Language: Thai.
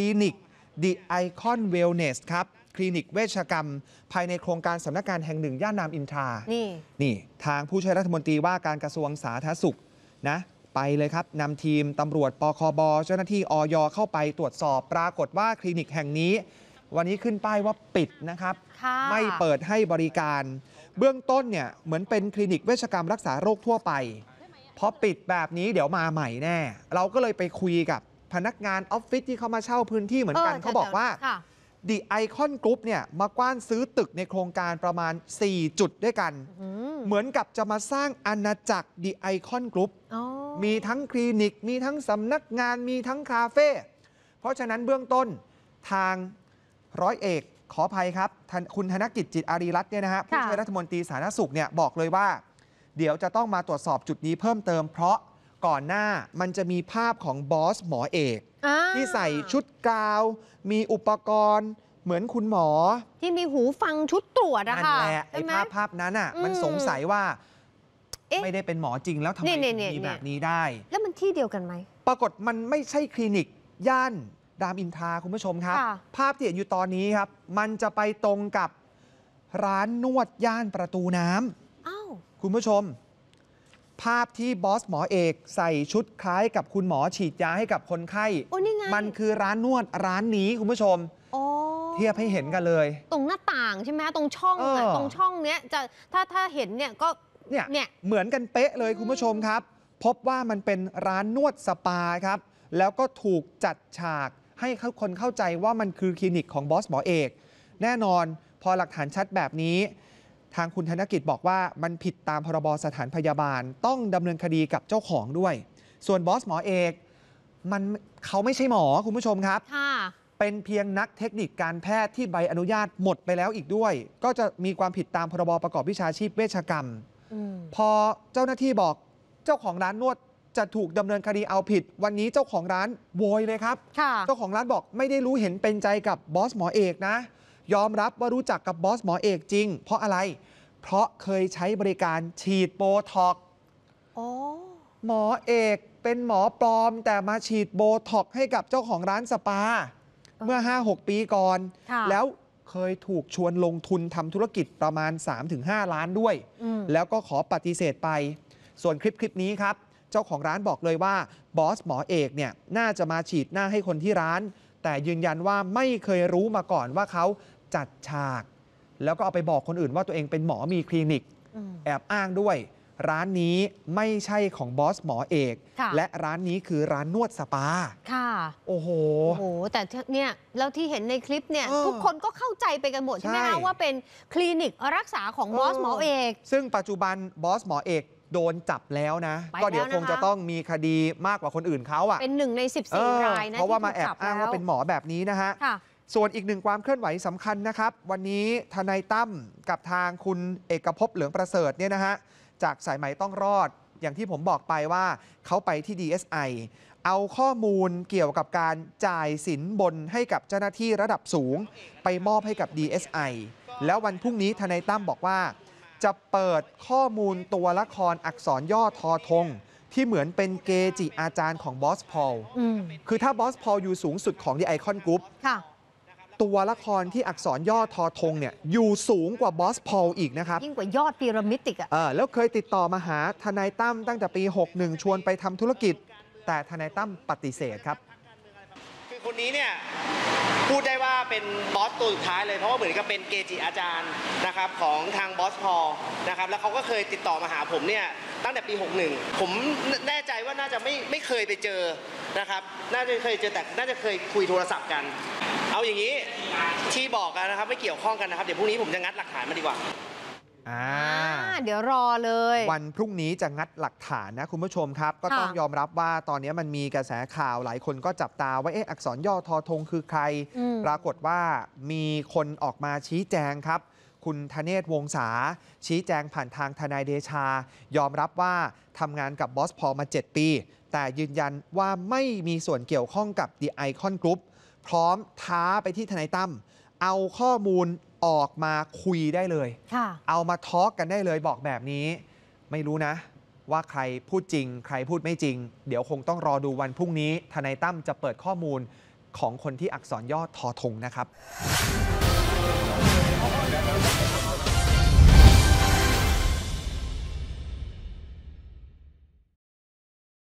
ลินิกดิไอคอนเวลเนสครับ คลินิกเวชกรรม ภายในโครงการสำนักงานแห่งหนึ่งย่านนามอินทรานี่นี่ ทางผู้ช่วยรัฐมนตรีว่าการกระทรวงสาธารณสุข นะ ไปเลยครับนำทีมตำรวจปคบ เจ้าหน้าที่อยเข้าไปตรวจสอบปรากฏว่าคลินิกแห่งนี้ วันนี้ขึ้นป้ายว่าปิดนะครับไม่เปิดให้บริการเบื้องต้นเนี่ยเหมือนเป็นคลินิก เวชกรรมรักษาโรคทั่วไปพอปิดแบบนี้เดี๋ยวมาใหม่แน่เราก็เลยไปคุยกับพนักงานออฟฟิศที่เขามาเช่าพื้นที่เหมือนกันเขาบอกว่าดีไอคอนกรุ๊ปเนี่ยมากว้านซื้อตึกในโครงการประมาณ 4 จุดด้วยกัน เหมือนกับจะมาสร้างอาณาจักรดีไอคอนกรุ๊ปมีทั้งคลินิก มีทั้งสำนักงานมีทั้งคาเฟ่เพราะฉะนั้นเบื้องต้นทางร้อยเอก ขออภัยครับคุณธนกิจจิตอารีรัตน์เนี่ยนะฮะผู้ช่วยรัฐมนตรีสาธารณสุขเนี่ยบอกเลยว่า เดี๋ยวจะต้องมาตรวจสอบจุดนี้เพิ่มเติมเพราะก่อนหน้ามันจะมีภาพของบอสหมอเอกอที่ใส่ชุดกาว มีอุปกรณ์เหมือนคุณหมอ ที่มีหูฟังชุดตรวจอะนค่ะแหละใช่ไหมภาพภาพนั้นอ่ะอมมันสงสัยว่าไม่ได้เป็นหมอจริง แล้วทำไมมีแบบนี้ได้ แล้วมันที่เดียวกันไหมปรากฏมันไม่ใช่คลินิก ย่านรามอินทราคุณผู้ชมครับ ภาพที่เห็นอยู่ตอนนี้ครับ มันจะไปตรงกับ ร้านนวดย่านประตูน้ำคุณผู้ชมภาพที่บอสหมอเอกใส่ชุดคล้ายกับคุณหมอฉีดยาให้กับคนไข้นี่ไงมันคือร้านนวดร้านนี้คุณผู้ชม เทียบให้เห็นกันเลย ตรงหน้าต่างใช่ไหมตรงช่องอะอตรงช่องเนี้ยจะถ้าถ้าเห็นเนี่ยก็เนี้ยเนี่ยเหมือนกันเป๊ะเลยคุณผู้ชมครับ พบว่ามันเป็นร้านนวดสปาครับ แล้วก็ถูกจัดฉากให้คนเข้าใจว่ามันคือคลินิกของบอสหมอเอก แน่นอนพอหลักฐานชัดแบบนี้ทางคุณธนกิจบอกว่ามันผิดตามพรบสถานพยาบาลต้องดำเนินคดีกับเจ้าของด้วย ส่วนบอสหมอเอก มันเขาไม่ใช่หมอคุณผู้ชมครับค่ะ เป็นเพียงนักเทคนิคการแพทย์ที่ใบอนุญาตหมดไปแล้วอีกด้วย ก็จะมีความผิดตามพรบประกอบวิชาชีพเวชกรรมอมพอเจ้าหน้าที่บอกเจ้าของร้านนวดจะถูกดำเนินคดีเอาผิดวันนี้เจ้าของร้านโวยเลยครับ ค่ะ เจ้าของร้านบอกไม่ได้รู้เห็นเป็นใจกับบอสหมอเอกนะยอมรับว่ารู้จักกับบอสหมอเอกจริง เพราะอะไร เพราะเคยใช้บริการฉีดโบท็อกหมอเอกเป็นหมอปลอมแต่มาฉีดโบท็อกให้กับเจ้าของร้านสปา เมื่อ 5-6 ปีก่อน แล้วเคยถูกชวนลงทุนทำธุรกิจประมาณ 3-5 ล้านด้วย แล้วก็ขอปฏิเสธไป ส่วนคลิปคลิปนี้ครับ เจ้าของร้านบอกเลยว่า บอสหมอเอกเนี่ยน่าจะมาฉีดหน้าให้คนที่ร้าน แต่ยืนยันว่าไม่เคยรู้มาก่อนว่าเขาจัดฉากแล้วก็เอาไปบอกคนอื่นว่าตัวเองเป็นหมอมีคลินิกแอบอ้างด้วย ร้านนี้ไม่ใช่ของบอสหมอเอก และร้านนี้คือร้านนวดสปา ค่ะโอ้โหโอ้โหแต่เนี่ยแล้วที่เห็นในคลิปเนี่ยออทุกคนก็เข้าใจไปกันหมดใช่ไหมคะว่าเป็นคลินิกรักษาของบอส หมอเอก ซึ่งปัจจุบันบอสหมอเอกโดนจับแล้วนะ ก็เดี๋ยวคงะจะต้องมีคดีมากกว่าคนอื่นเขาอะเป็นหนึ่งในิบส14รายนะเพราะว่ามาแอบอ้างว่าเป็นหมอแบบนี้นะฮะส่วนอีกหนึ่งความเคลื่อนไหวสำคัญนะครับ วันนี้ทนายตั้มกับทางคุณเอกภพเหลืองประเสริฐเนี่ยนะฮะจากสายไหมต้องรอด อย่างที่ผมบอกไปว่าเขาไปที่ DSI เอาข้อมูลเกี่ยวกับการจ่ายสินบนให้กับเจ้าหน้าที่ระดับสูง ไปมอบให้กับ DSI แล้ววันพรุ่งนี้ทนายตั้มบอกว่า จะเปิดข้อมูลตัวละครอักษรย่อทอทง ที่เหมือนเป็นเกจิอาจารย์ของบอสพอลคือถ้าบอสพอลอยู่สูงสุดของดีไอคอนกรุ๊ปตัวละครที่อักษรย่อทอทงเนี่ย อยู่สูงกว่าบอสพอลอีกนะครับ ยิ่งกว่ายอดพีระมิดอีกอะแล้วเคยติดต่อมาหาทนายตั้มตั้งแต่ปี 61 ชวนไปทำธุรกิจ แต่ทนายตั้มปฏิเสธครับ คือคนนี้เนี่ยพูดได้ว่าเป็นบอสตัวสุดท้ายเลยเพราะว่าเหมือนกับเป็นเกจิอาจารย์นะครับของทางบอสพอนะครับแล้วเขาก็เคยติดต่อมาหาผมเนี่ยตั้งแต่ปี61ผมแน่ใจว่าน่าจะไม่ไม่เคยไปเจอนะครับน่าจะเคยเจอแต่น่าจะเคยคุยโทรศัพท์กัน เอาอย่างนี้ที่บอกกันนะครับไม่เกี่ยวข้องกันนะครับเดี๋ยวพรุ่งนี้ผมจะงัดหลักฐานมาดีกว่าอ่าเดี๋ยวรอเลย วันพรุ่งนี้จะงัดหลักฐานนะคุณผู้ชมครับ ก็ต้องยอมรับว่าตอนนี้มันมีกระแสข่าวหลายคนก็จับตาว่าเอ๊ะอักษรย่อทอทงคือใคร ปรากฏว่ามีคนออกมาชี้แจงครับ คุณธเนศวงศาชี้แจงผ่านทางทนายเดชา ยอมรับว่าทำงานกับบอสพอมา 7 ปี แต่ยืนยันว่าไม่มีส่วนเกี่ยวข้องกับ The Icon Group พร้อมท้าไปที่ทนายตั้มเอาข้อมูลออกมาคุยได้เลย เอามาทอล์กกันได้เลยบอกแบบนี้ ไม่รู้นะ ว่าใครพูดจริง ใครพูดไม่จริง เดี๋ยวคงต้องรอดูวันพรุ่งนี้ทนายตั้มจะเปิดข้อมูลของคนที่อักษรย่อทอทงนะครับ